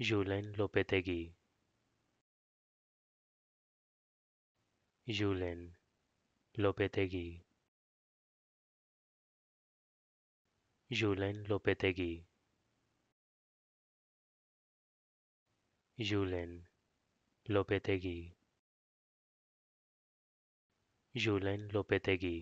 Julen Lopetegui. Julen Lopetegui. Julen Lopetegui. Julen Lopetegui. Julen Lopetegui.